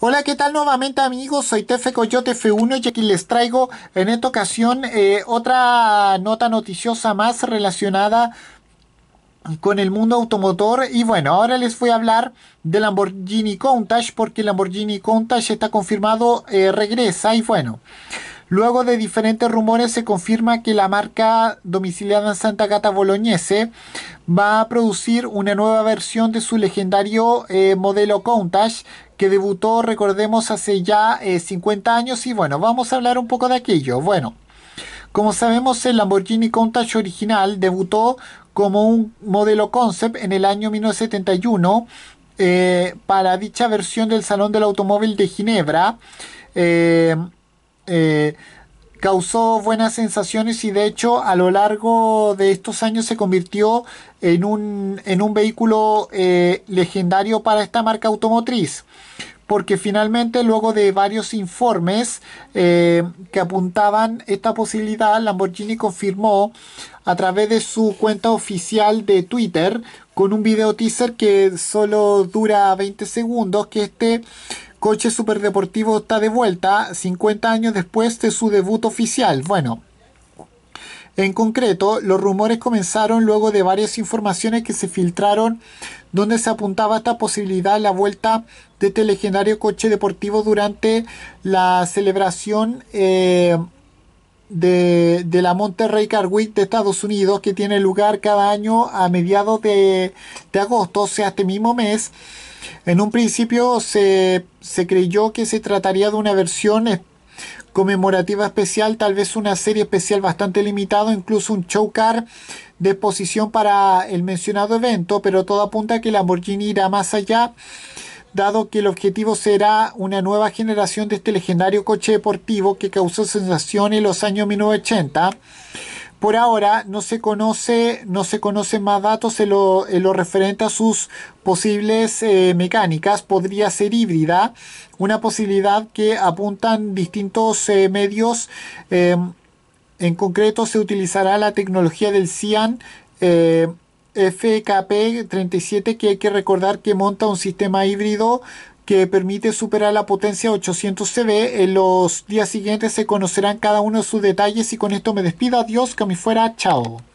Hola, ¿qué tal nuevamente amigos? Soy Tefe Coyote F1 y aquí les traigo en esta ocasión eh, otra nota noticiosa más relacionada con el mundo automotor y bueno, ahora les voy a hablar de Lamborghini Countach porque Lamborghini Countach está confirmado, eh, regresa y bueno... Luego de diferentes rumores se confirma que la marca domiciliada en Santa Gata Bolognese va a producir una nueva versión de su legendario eh, modelo Countach que debutó, recordemos, hace ya 50 eh, años y bueno, vamos a hablar un poco de aquello. Bueno, como sabemos, el Lamborghini Countach original debutó como un modelo concept en el año 1971 eh, para dicha versión del Salón del Automóvil de Ginebra. Eh, causó buenas sensaciones y de hecho a lo largo de estos años se convirtió en un, en un vehículo eh, legendario para esta marca automotriz. Porque finalmente luego de varios informes eh, que apuntaban esta posibilidad, Lamborghini confirmó a través de su cuenta oficial de Twitter con un video teaser que solo dura 20 segundos que este Coche Superdeportivo está de vuelta 50 años después de su debut oficial. Bueno, en concreto, los rumores comenzaron luego de varias informaciones que se filtraron donde se apuntaba esta posibilidad la vuelta de este legendario coche deportivo durante la celebración eh, de, la Monterrey Car Week de Estados Unidos que tiene lugar cada año a mediados de, agosto, o sea, este mismo mes. En un principio se, se creyó que se trataría de una versión conmemorativa especial, tal vez una serie especial bastante limitada, incluso un show car de exposición para el mencionado evento, pero todo apunta a que Lamborghini irá más allá dado que el objetivo será una nueva generación de este legendario coche deportivo que causó sensación en los años 1980. Por ahora no se conoce, no se conocen más datos en lo, referente a sus posibles eh, mecánicas. Podría ser híbrida, una posibilidad que apuntan distintos eh, medios. Eh, en concreto se utilizará la tecnología del CIAN FKP37 que hay que recordar que monta un sistema híbrido que permite superar la potencia 800 CB. En los días siguientes se conocerán cada uno de sus detalles y con esto me despido. Adiós, que a fuera. Chao.